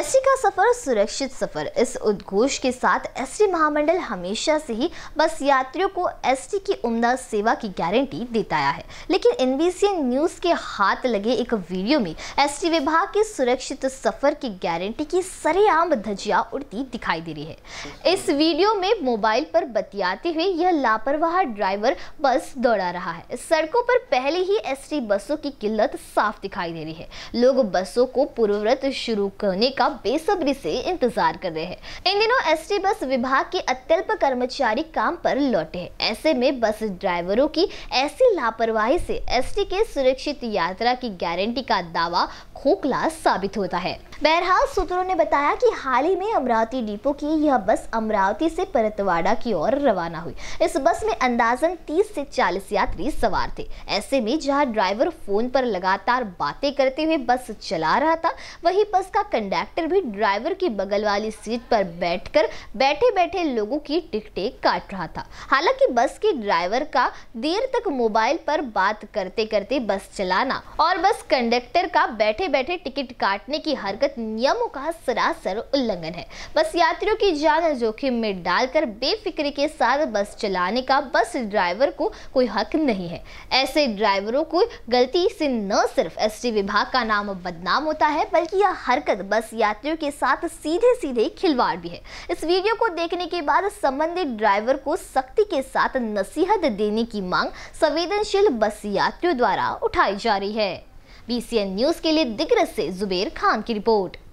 ST का सफर सुरक्षित सफर इस उद्घोष के साथ एसटी महामंडल हमेशा से ही बस यात्रियों को एसटी की उम्दा सेवा की गारंटी देता आया है लेकिन एनबीसीएन न्यूज के हाथ लगे एक वीडियो में एसटी विभाग के सुरक्षित सफर की गारंटी की सरेआम धजिया उड़ती दिखाई दे रही है इस वीडियो में मोबाइल पर बतियाते हुए यह लापरवाह ड्राइवर बस दौड़ा रहा है सड़कों पर पहले ही एस बसों की किल्लत साफ दिखाई दे रही है लोग बसों को पूर्ववृत शुरू करने का बेसब्री से इंतजार कर रहे हैं इन दिनों एसटी बस विभाग के अत्यल्प कर्मचारी काम पर लौटे हैं ऐसे में बस ड्राइवरों की ऐसी लापरवाही से एसटी के सुरक्षित यात्रा की गारंटी का दावा खोखला साबित होता है बहरहाल सूत्रों ने बताया कि हाल ही में अमरावती डिपो की यह बस अमरावती से परतवाड़ा की ओर रवाना हुई इस बस में अंदाजन 30 से 40 यात्री सवार थे ऐसे में जहां ड्राइवर फोन पर लगातार बातें करते हुए बस चला रहा था वही बस का कंडक्टर कनेक्टर भी ड्राइवर की बगल वाली सीट पर बैठकर बैठे बैठे लोगों की टिकटें काट रहा था हालांकि बस के ड्राइवर का देर तक मोबाइल पर बात करते करते बस चलाना और बस कंडक्टर का बैठे बैठे टिकट काटने की हरकत नियमों का सरासर उल्लंघन है बस यात्रियों की जान जोखिम में डालकर बेफिक्री के साथ बस चलाने का बस ड्राइवर को कोई हक नहीं है ऐसे ड्राइवरों को गलती से न सिर्फ एसटी विभाग का नाम बदनाम होता है बल्कि यह हरकत बस या यात्रियों के साथ सीधे सीधे खिलवाड़ भी है इस वीडियो को देखने के बाद संबंधित ड्राइवर को सख्ती के साथ नसीहत देने की मांग संवेदनशील बस यात्रियों द्वारा उठाई जा रही है बीसीएन न्यूज के लिए दिग्रज से जुबेर खान की रिपोर्ट